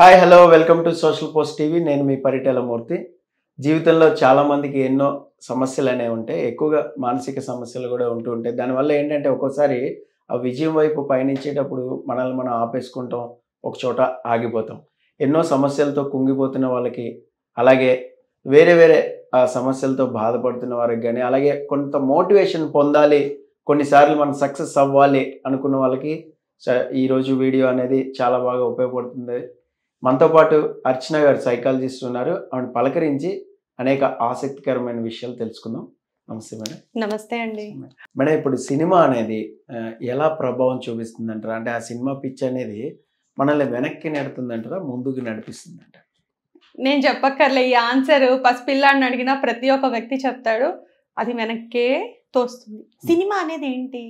Hi hello welcome to social post TV నేను మీ మూర్తి జీవితంలో చాలామందికి ఎన్నో సమస్యలు అనేవి ఉంటాయి ఎక్కువగా మానసిక సమస్యలు కూడా ఉంటూ ఉంటాయి దానివల్ల ఏంటంటే ఒక్కోసారి ఆ విజయం వైపు పయనించేటప్పుడు మనల్ని మనం ఆపేసుకుంటాం ఒక చోట ఆగిపోతాం ఎన్నో సమస్యలతో కుంగిపోతున్న వాళ్ళకి అలాగే వేరే వేరే ఆ సమస్యలతో బాధపడుతున్న వారికి కానీ అలాగే కొంత మోటివేషన్ పొందాలి కొన్నిసార్లు మనం సక్సెస్ అవ్వాలి అనుకున్న వాళ్ళకి ఈరోజు వీడియో అనేది చాలా బాగా ఉపయోగపడుతుంది మనతో పాటు అర్చన గారు సైకాలజిస్ట్ ఉన్నారు ఆమెను పలకరించి అనేక ఆసక్తికరమైన విషయాలు తెలుసుకుందాం నమస్తే మేడం నమస్తే అండి మేడం ఇప్పుడు సినిమా అనేది ఎలా ప్రభావం చూపిస్తుంది అంటారా అంటే ఆ సినిమా పిచ్ అనేది మనల్ని వెనక్కి నెడుతుందంటారా ముందుకు నడిపిస్తుందంట నేను చెప్పక్కర్లే ఈ ఆన్సర్ పసిపిల్లాడిని అడిగిన ప్రతి ఒక్క వ్యక్తి చెప్తాడు అది వెనక్కే తోస్తుంది సినిమా అనేది ఏంటి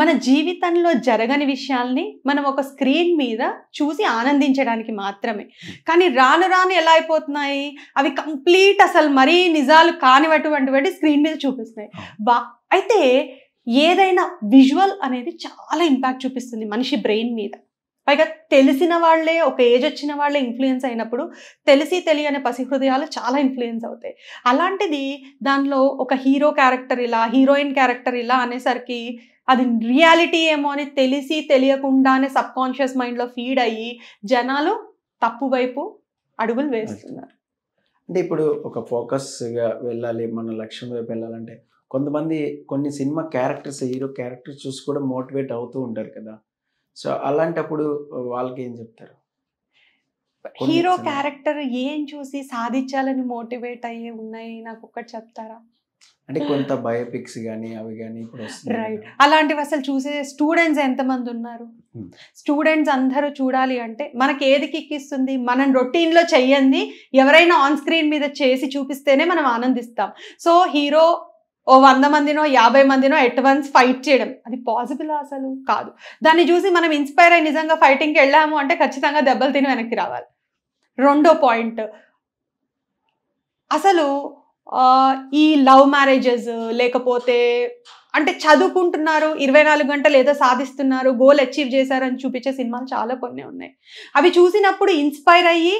మన జీవితంలో జరగని విషయాల్ని మనం ఒక స్క్రీన్ మీద చూసి ఆనందించడానికి మాత్రమే కానీ రాను రాను ఎలా అయిపోతున్నాయి అవి కంప్లీట్ అసలు మరీ నిజాలు కానివటువంటి స్క్రీన్ మీద చూపిస్తున్నాయి బా అయితే ఏదైనా విజువల్ అనేది చాలా ఇంపాక్ట్ చూపిస్తుంది మనిషి బ్రెయిన్ మీద పైగా తెలిసిన వాళ్ళే ఒక ఏజ్ వచ్చిన వాళ్ళే ఇన్ఫ్లుయెన్స్ అయినప్పుడు తెలిసి తెలియని పసి హృదయాలు చాలా ఇన్ఫ్లుయెన్స్ అవుతాయి అలాంటిది దానిలో ఒక హీరో క్యారెక్టర్ ఇలా హీరోయిన్ క్యారెక్టర్ ఇలా అనేసరికి అది రియాలిటీ ఏమో అని తెలిసి తెలియకుండానే సబ్ కాన్షియస్ మైండ్లో ఫీడ్ అయ్యి జనాలు తప్పు వైపు అడుగులు వేస్తున్నారు అంటే ఇప్పుడు ఒక ఫోకస్గా వెళ్ళాలి మన లక్ష్యం వైపు వెళ్ళాలంటే కొంతమంది కొన్ని సినిమా క్యారెక్టర్స్ హీరో క్యారెక్టర్స్ చూసి కూడా మోటివేట్ అవుతూ ఉంటారు కదా సో అలాంటప్పుడు వాళ్ళకి ఏం చెప్తారు హీరో క్యారెక్టర్ ఏం చూసి సాధించాలని మోటివేట్ అయ్యే ఉన్నాయి నాకు ఒక్కటి చెప్తారా అంటే కొంత బయోపిక్స్ కానీ అవి కానీ రైట్ అలాంటివి అసలు చూసే స్టూడెంట్స్ ఎంతమంది ఉన్నారు స్టూడెంట్స్ అందరూ చూడాలి అంటే మనకి ఏది కిక్కిస్తుంది మనం రొటీన్లో చెయ్యండి ఎవరైనా ఆన్ స్క్రీన్ మీద చేసి చూపిస్తేనే మనం ఆనందిస్తాం సో హీరో ఓ వంద మందినో యాభై మందినో ఎట్ వన్స్ ఫైట్ చేయడం అది పాసిబుల్ అసలు కాదు దాన్ని చూసి మనం ఇన్స్పైర్ అయ్యి నిజంగా ఫైటింగ్కి వెళ్ళాము అంటే ఖచ్చితంగా దెబ్బలు తిని వెనక్కి రావాలి రెండో పాయింట్ అసలు ఈ లవ్ మ్యారేజెస్ లేకపోతే అంటే చదువుకుంటున్నారు ఇరవై నాలుగు గంటలు ఏదో సాధిస్తున్నారు గోల్ అచీవ్ చేశారని చూపించే సినిమాలు చాలా కొన్ని ఉన్నాయి అవి చూసినప్పుడు ఇన్స్పైర్ అయ్యి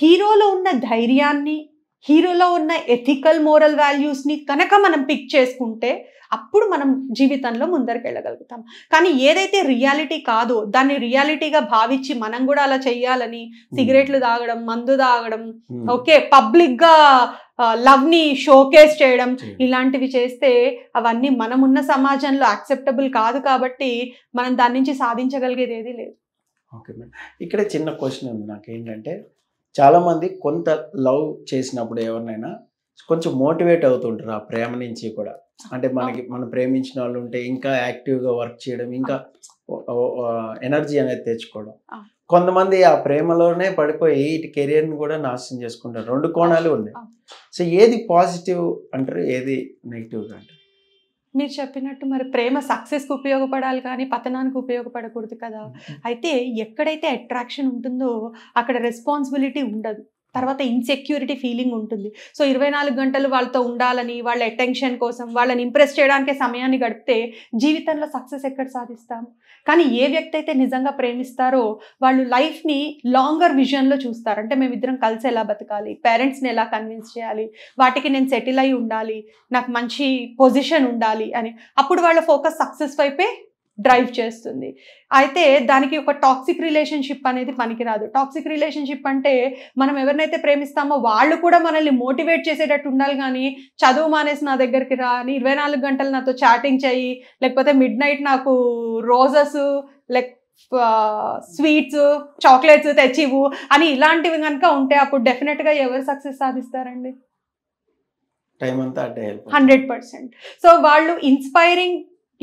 హీరోలో ఉన్న ధైర్యాన్ని హీరోలో ఉన్న ఎథికల్ మోరల్ వాల్యూస్ని కనుక మనం పిక్ చేసుకుంటే అప్పుడు మనం జీవితంలో ముందరికి వెళ్ళగలుగుతాం కానీ ఏదైతే రియాలిటీ కాదో దాన్ని రియాలిటీగా భావించి మనం కూడా అలా చేయాలని hmm. సిగరెట్లు తాగడం మందు తాగడం hmm. ఓకే పబ్లిక్గా లవ్ని షోకేస్ చేయడం hmm. ఇలాంటివి చేస్తే అవన్నీ మనమున్న సమాజంలో యాక్సెప్టబుల్ కాదు కాబట్టి మనం దాని నుంచి సాధించగలిగేది ఏది లేదు ఓకే మేడం ఇక్కడ చిన్న క్వశ్చన్ ఉంది నాకు ఏంటంటే చాలామంది కొంత లవ్ చేసినప్పుడు ఎవరినైనా కొంచెం మోటివేట్ అవుతుంటారు ఆ ప్రేమ నుంచి కూడా అంటే మనకి మనం ప్రేమించిన వాళ్ళు ఉంటే ఇంకా యాక్టివ్గా వర్క్ చేయడం ఇంకా ఎనర్జీ అనేది తెచ్చుకోవడం కొంతమంది ఆ ప్రేమలోనే పడిపోయి ఇటు కెరియర్ని కూడా నాశనం చేసుకుంటారు రెండు కోణాలు ఉన్నాయి సో ఏది పాజిటివ్ అంటారు ఏది నెగిటివ్గా అంటారు మీరు చెప్పినట్టు మరి ప్రేమ సక్సెస్కి ఉపయోగపడాలి కానీ పతనానికి ఉపయోగపడకూడదు కదా అయితే ఎక్కడైతే అట్రాక్షన్ ఉంటుందో అక్కడ రెస్పాన్సిబిలిటీ ఉండదు తర్వాత ఇన్సెక్యూరిటీ ఫీలింగ్ ఉంటుంది సో ఇరవై నాలుగు గంటలు వాళ్ళతో ఉండాలని వాళ్ళ అటెన్షన్ కోసం వాళ్ళని ఇంప్రెస్ చేయడానికే సమయాన్ని గడిపితే జీవితంలో సక్సెస్ ఎక్కడ సాధిస్తాం కానీ ఏ వ్యక్తి అయితే నిజంగా ప్రేమిస్తారో వాళ్ళు లైఫ్ని లాంగర్ విజన్లో చూస్తారు అంటే మేమిద్దరం కలిసి ఎలా బతకాలి పేరెంట్స్ని ఎలా కన్విన్స్ చేయాలి వాటికి నేను సెటిల్ అయి ఉండాలి నాకు మంచి పొజిషన్ ఉండాలి అని అప్పుడు వాళ్ళ ఫోకస్ సక్సెస్ వైపే డ్రైవ్ చేస్తుంది అయితే దానికి ఒక టాక్సిక్ రిలేషన్షిప్ అనేది పనికిరాదు టాక్సిక్ రిలేషన్షిప్ అంటే మనం ఎవరినైతే ప్రేమిస్తామో వాళ్ళు కూడా మనల్ని మోటివేట్ చేసేటట్టు ఉండాలి కానీ చదువు మానేసి నా దగ్గరికి రా అని ఇరవై నాలుగు గంటలు నాతో చాటింగ్ చేయి లేకపోతే మిడ్ నైట్ నాకు రోజెస్ లైక్ స్వీట్స్ చాక్లెట్స్ తెచ్చివు అని ఇలాంటివి కనుక ఉంటే అప్పుడు డెఫినెట్గా ఎవరు సక్సెస్ సాధిస్తారండి హండ్రెడ్ పర్సెంట్ సో వాళ్ళు ఇన్స్పైరింగ్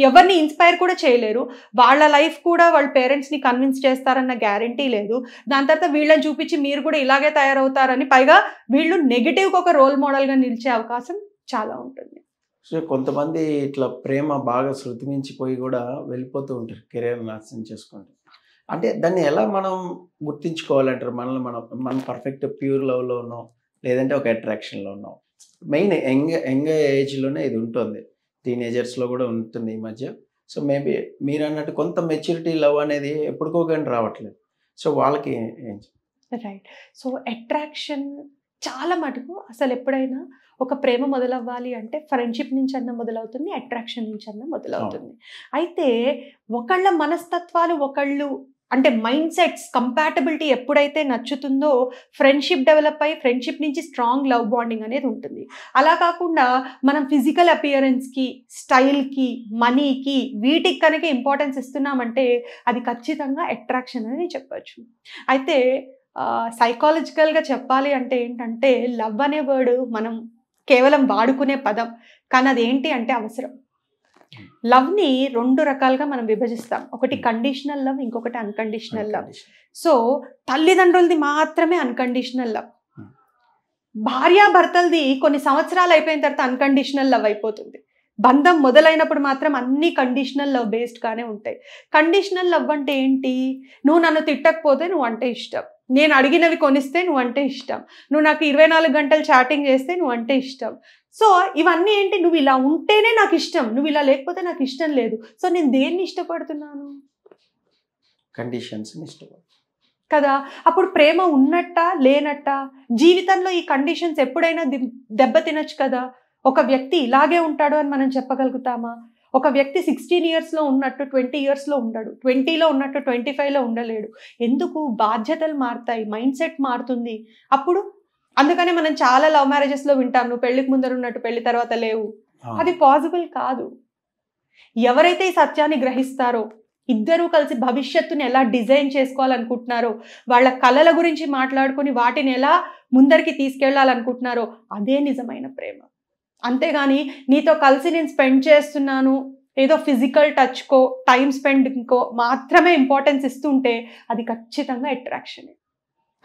ఎవరిని ఇన్స్పైర్ కూడా చేయలేరు వాళ్ళ లైఫ్ కూడా వాళ్ళ పేరెంట్స్ని కన్విన్స్ చేస్తారన్న గ్యారంటీ లేదు దాని తర్వాత వీళ్ళని చూపించి మీరు కూడా ఇలాగే తయారవుతారని పైగా వీళ్ళు నెగిటివ్గా ఒక రోల్ మోడల్గా నిలిచే అవకాశం చాలా ఉంటుంది సో కొంతమంది ఇట్లా ప్రేమ బాగా శృతిమించిపోయి కూడా వెళ్ళిపోతూ ఉంటారు కెరీర్ నాశనం చేసుకుంటారు అంటే దాన్ని ఎలా మనం గుర్తించుకోవాలంటారు మనల్ని మనం మనం పర్ఫెక్ట్ ప్యూర్ లవ్లో ఉన్నాం లేదంటే ఒక అట్రాక్షన్లో ఉన్నాం మెయిన్ యంగ్ యంగ్ ఏజ్లోనే ఇది ఉంటుంది టీనేజర్స్లో కూడా ఉంటుంది ఈ మధ్య సో మేబీ మీరు అన్నట్టు కొంత మెచ్యూరిటీ లవ్ అనేది ఎప్పుడుకో కానీ రావట్లేదు సో వాళ్ళకి రైట్ సో అట్రాక్షన్ చాలా మటుకు అసలు ఎప్పుడైనా ఒక ప్రేమ మొదలవ్వాలి అంటే ఫ్రెండ్షిప్ నుంచి అన్న మొదలవుతుంది అట్రాక్షన్ నుంచి అన్న మొదలవుతుంది అయితే ఒకళ్ళ మనస్తత్వాలు ఒకళ్ళు అంటే మైండ్ సెట్స్ కంపాటబిలిటీ ఎప్పుడైతే నచ్చుతుందో ఫ్రెండ్షిప్ డెవలప్ అయ్యి ఫ్రెండ్షిప్ నుంచి స్ట్రాంగ్ లవ్ బాండింగ్ అనేది ఉంటుంది అలా కాకుండా మనం ఫిజికల్ అపియరెన్స్కి స్టైల్కి మనీకి వీటికి కనుక ఇంపార్టెన్స్ ఇస్తున్నామంటే అది ఖచ్చితంగా అట్రాక్షన్ అని చెప్పచ్చు అయితే సైకాలజికల్గా చెప్పాలి అంటే ఏంటంటే లవ్ అనే వర్డ్ మనం కేవలం వాడుకునే పదం కానీ అదేంటి అంటే అవసరం లవ్ని రెండు రకాలుగా మనం విభజిస్తాం ఒకటి కండిషనల్ hmm. లవ్ ఇంకొకటి అన్కండిషనల్ లవ్ సో తల్లిదండ్రులది మాత్రమే అన్కండిషనల్ లవ్ hmm. భార్యాభర్తలది కొన్ని సంవత్సరాలు అయిపోయిన తర్వాత అన్కండిషనల్ లవ్ అయిపోతుంది బంధం మొదలైనప్పుడు మాత్రం అన్ని కండిషనల్ లవ్ బేస్డ్గానే ఉంటాయి కండిషనల్ లవ్ అంటే ఏంటి నువ్వు నన్ను తిట్టకపోతే నువ్వు అంటే ఇష్టం నేను అడిగినవి కొనిస్తే నువ్వు అంటే ఇష్టం నువ్వు నాకు ఇరవై నాలుగు గంటలు చాటింగ్ చేస్తే నువ్వు అంటే ఇష్టం సో ఇవన్నీ ఏంటి నువ్వు ఇలా ఉంటేనే నాకు ఇష్టం నువ్వు ఇలా లేకపోతే నాకు ఇష్టం లేదు సో నేను దేన్ని ఇష్టపడుతున్నాను కండిషన్స్ కదా అప్పుడు ప్రేమ ఉన్నట్ట లేనట్ట జీవితంలో ఈ కండిషన్స్ ఎప్పుడైనా దెబ్బ తినచ్చు కదా ఒక వ్యక్తి ఇలాగే ఉంటాడు అని మనం చెప్పగలుగుతామా ఒక వ్యక్తి సిక్స్టీన్ ఇయర్స్లో ఉన్నట్టు ట్వంటీ ఇయర్స్లో ఉండడు ట్వంటీలో ఉన్నట్టు ట్వంటీ ఫైవ్లో ఉండలేడు ఎందుకు బాధ్యతలు మారుతాయి మైండ్ సెట్ మారుతుంది అప్పుడు అందుకనే మనం చాలా లవ్ మ్యారేజెస్ లో వింటాం నువ్వు పెళ్లికి ముందర ఉన్నట్టు పెళ్లి తర్వాత లేవు అది పాసిబుల్ కాదు ఎవరైతే ఈ సత్యాన్ని గ్రహిస్తారో ఇద్దరూ కలిసి భవిష్యత్తుని ఎలా డిజైన్ చేసుకోవాలనుకుంటున్నారో వాళ్ళ కళల గురించి మాట్లాడుకుని వాటిని ఎలా ముందరికి తీసుకెళ్లాలనుకుంటున్నారో అదే నిజమైన ప్రేమ అంతేగాని నీతో కలిసి నేను స్పెండ్ చేస్తున్నాను ఏదో ఫిజికల్ టచ్కో టైం స్పెండ్కో మాత్రమే ఇంపార్టెన్స్ ఇస్తుంటే అది ఖచ్చితంగా అట్రాక్షనే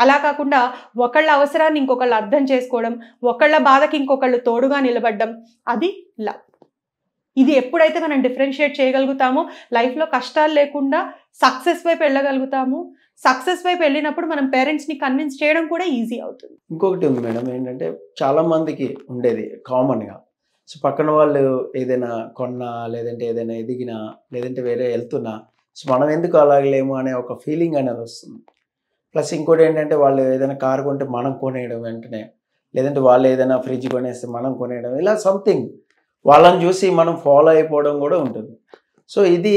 అలా కాకుండా ఒకళ్ళ అవసరాన్ని ఇంకొకళ్ళు అర్థం చేసుకోవడం ఒకళ్ళ బాధకి ఇంకొకళ్ళు తోడుగా నిలబడడం అది లవ్ ఇది ఎప్పుడైతే మనం డిఫరెన్షియేట్ చేయగలుగుతామో లైఫ్లో కష్టాలు లేకుండా సక్సెస్ వైపు వెళ్ళగలుగుతాము సక్సెస్ వైపు వెళ్ళినప్పుడు మనం పేరెంట్స్ని కన్విన్స్ చేయడం కూడా ఈజీ అవుతుంది ఇంకొకటి ఉంది మేడం ఏంటంటే చాలా మందికి ఉండేది కామన్గా సో పక్కన వాళ్ళు ఏదైనా కొన్నా లేదంటే ఏదైనా ఎదిగినా లేదంటే వేరే వెళ్తున్నా సో మనం ఎందుకు అలాగలేము అనే ఒక ఫీలింగ్ అనేది వస్తుంది ప్లస్ ఇంకోటి ఏంటంటే వాళ్ళు ఏదైనా కారు కొంటే మనం కొనేయడం వెంటనే లేదంటే వాళ్ళు ఏదైనా ఫ్రిడ్జ్ కొనేస్తే మనం కొనేయడం ఇలా సంథింగ్ వాళ్ళని చూసి మనం ఫాలో అయిపోవడం కూడా ఉంటుంది సో ఇది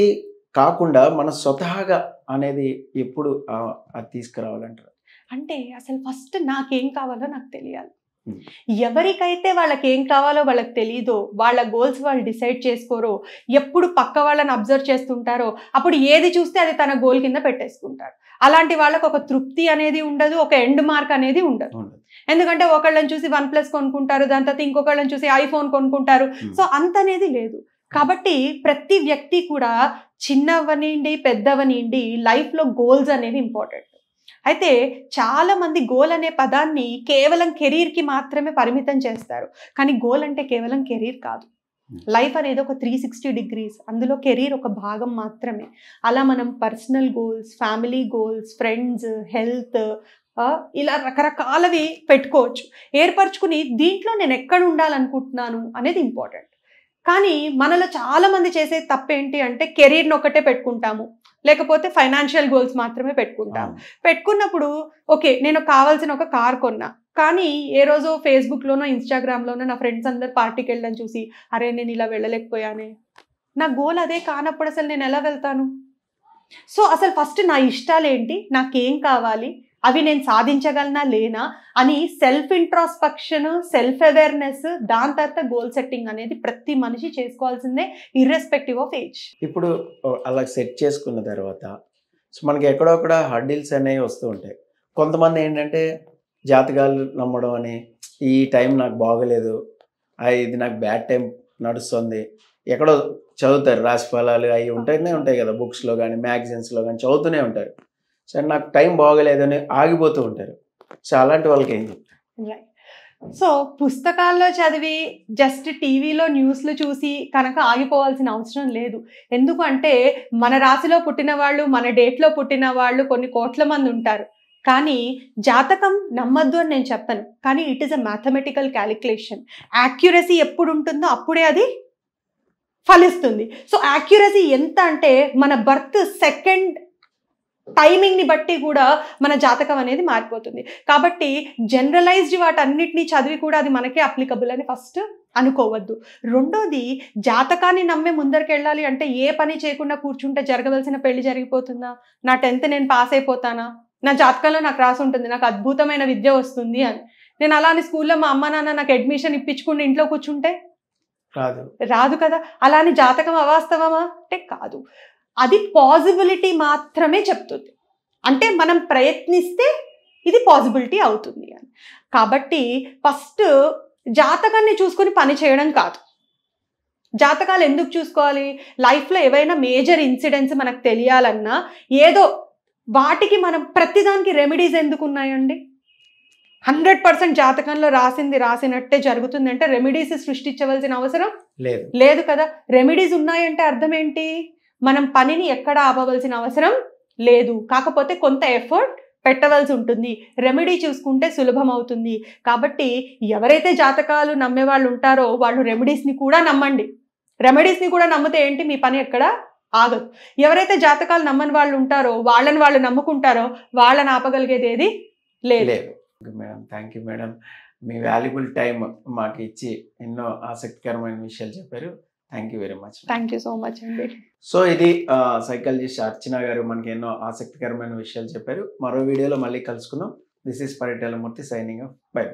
కాకుండా మన స్వతహాగా అనేది ఎప్పుడు అది తీసుకురావాలంటారు అంటే అసలు ఫస్ట్ నాకేం కావాలో నాకు తెలియాలి Hmm. ఎవరికైతే వాళ్ళకి ఏం కావాలో వాళ్ళకి తెలియదో వాళ్ళ గోల్స్ వాళ్ళు డిసైడ్ చేసుకోరో ఎప్పుడు పక్క వాళ్ళని అబ్జర్వ్ చేస్తుంటారో అప్పుడు ఏది చూస్తే అది తన గోల్ కింద పెట్టేసుకుంటారు అలాంటి వాళ్ళకు ఒక తృప్తి అనేది ఉండదు ఒక ఎండ్ మార్క్ అనేది ఉండదు ఎందుకంటే ఒకళ్ళని చూసి వన్ ప్లస్ కొనుక్కుంటారు దాని తర్వాత ఇంకొకళ్ళని చూసి ఐఫోన్ కొనుక్కుంటారు hmm. సో అంత అనేది లేదు కాబట్టి ప్రతి వ్యక్తి కూడా చిన్నవనిండి పెద్దవనిండి లైఫ్లో గోల్స్ అనేవి ఇంపార్టెంట్ అయితే చాలా మంది గోల్ అనే పదాన్ని కేవలం కెరీర్కి మాత్రమే పరిమితం చేస్తారు కానీ గోల్ అంటే కేవలం కెరీర్ కాదు hmm. లైఫ్ అనేది ఒక త్రీ సిక్స్టీ డిగ్రీస్ అందులో కెరీర్ ఒక భాగం మాత్రమే అలా మనం personal goals family goals friends health ఇలా రకరకాలవి పెట్టుకోవచ్చు ఏర్పరచుకుని దీంట్లో నేను ఎక్కడ ఉండాలనుకుంటున్నాను అనేది ఇంపార్టెంట్ కానీ మనలో చాలామంది చేసే తప్పేంటి అంటే కెరీర్ని ఒకటే పెట్టుకుంటాము లేకపోతే ఫైనాన్షియల్ గోల్స్ మాత్రమే పెట్టుకుంటాం పెట్టుకున్నప్పుడు ఓకే నేను కావాల్సిన ఒక కార్ కొన్నా కానీ ఏ రోజో ఫేస్బుక్లోనో ఇన్స్టాగ్రామ్లోనో నా ఫ్రెండ్స్ అందరు పార్టీకి వెళ్ళడం చూసి అరే నేను ఇలా వెళ్ళలేకపోయానే నా గోల్ అదే కానప్పుడు అసలు నేను ఎలా వెళ్తాను సో అసలు ఫస్ట్ నా ఇష్టాలు ఏంటి నాకేం కావాలి అవి నేను సాధించగలనా లేనా అని సెల్ఫ్ ఇంట్రాస్పెక్షన్ సెల్ఫ్ అవేర్నెస్ దాని తర్వాత గోల్ సెట్టింగ్ అనేది ప్రతి మనిషి చేసుకోవాల్సిందే ఇర్రెస్పెక్టివ్ ఆఫ్ ఏజ్ ఇప్పుడు అలా సెట్ చేసుకున్న తర్వాత మనకి ఎక్కడో కూడా హర్డిల్స్ అనేవి వస్తూ ఉంటాయి కొంతమంది ఏంటంటే జాతకాలు నమ్మడం అని ఈ టైం నాకు బాగలేదు ఇది నాకు బ్యాడ్ టైం నడుస్తుంది ఎక్కడో చదువుతారు రాశిఫలాలు ఫలాలు అవి ఉంటూనే ఉంటాయి కదా బుక్స్లో కానీ మ్యాగజైన్స్లో కానీ చదువుతూనే ఉంటారు సరే నాకు టైం బాగలేదని ఆగిపోతూ ఉంటారు సో అలాంటి వాళ్ళకి ఏం చెప్తారు సో పుస్తకాల్లో చదివి జస్ట్ టీవీలో న్యూస్లు చూసి కనుక ఆగిపోవాల్సిన అవసరం లేదు ఎందుకంటే మన రాశిలో పుట్టిన వాళ్ళు మన డేట్లో పుట్టిన వాళ్ళు కొన్ని కోట్ల మంది ఉంటారు కానీ జాతకం నమ్మద్దు అని నేను చెప్పను కానీ it is a mathematical calculation accuracy ఎప్పుడు ఉంటుందో అప్పుడే అది ఫలిస్తుంది సో యాక్యురసీ ఎంత అంటే మన బర్త్ సెకండ్ టైమింగ్ని బట్టి కూడా మన జాతకం అనేది మారిపోతుంది కాబట్టి జనరలైజ్డ్ అన్నిటినీ చదివి కూడా అది మనకే అప్లికబుల్ అని ఫస్ట్ అనుకోవద్దు రెండోది జాతకాన్ని నమ్మి ముందరికి వెళ్ళాలి అంటే ఏ పని చేయకుండా కూర్చుంటే జరగవలసిన పెళ్లి జరిగిపోతుందా నా టెన్త్ నేను పాస్ అయిపోతానా నా జాతకంలో నాకు రాసి ఉంటుంది నాకు అద్భుతమైన విద్య వస్తుంది అని నేను అలా అని స్కూల్లో మా అమ్మ నాన్న నాకు అడ్మిషన్ ఇప్పించుకుని ఇంట్లో కూర్చుంటే రాదు రాదు కదా అలా జాతకం అవాస్తవమా అంటే కాదు అది పాసిబిలిటీ మాత్రమే చెప్తుంది అంటే మనం ప్రయత్నిస్తే ఇది పాసిబిలిటీ అవుతుంది అని కాబట్టి ఫస్ట్ జాతకాన్ని చూసుకొని పని చేయడం కాదు జాతకాలు ఎందుకు చూసుకోవాలి లైఫ్లో ఏవైనా మేజర్ ఇన్సిడెంట్స్ మనకు తెలియాలన్నా ఏదో వాటికి మనం ప్రతిదానికి రెమెడీస్ ఎందుకు ఉన్నాయండి హండ్రెడ్ పర్సెంట్ జాతకంలో రాసింది రాసినట్టే జరుగుతుందంటే రెమెడీస్ సృష్టించవలసిన అవసరం లేదు లేదు కదా రెమెడీస్ ఉన్నాయంటే అర్థం ఏంటి మనం పనిని ఎక్కడ ఆపవలసిన అవసరం లేదు కాకపోతే కొంత ఎఫర్ట్ పెట్టవలసి ఉంటుంది రెమెడీ చూసుకుంటే సులభం అవుతుంది కాబట్టి ఎవరైతే జాతకాలు నమ్మే వాళ్ళు ఉంటారో వాళ్ళు రెమెడీస్ని కూడా నమ్మండి రెమెడీస్ని కూడా నమ్మితే ఏంటి మీ పని ఎక్కడ ఆగదు ఎవరైతే జాతకాలు నమ్మని వాళ్ళు ఉంటారో వాళ్ళని వాళ్ళు నమ్ముకుంటారో వాళ్ళని ఆపగలిగేది ఏది లేదు మేడం థ్యాంక్ యూ మేడం మీ వాల్యుబుల్ టైం మాకు ఇచ్చి ఎన్నో ఆసక్తికరమైన విషయాలు చెప్పారు thank you very much thank you so much అండి సో ఇది సైకాలజిస్ట్ అర్చన గారు మనకి ఎన్నో ఆసక్తికరమైన విషయాలు చెప్పారు మరో వీడియోలో మళ్ళీ కలుసుకుందాం this is Murthy signing off by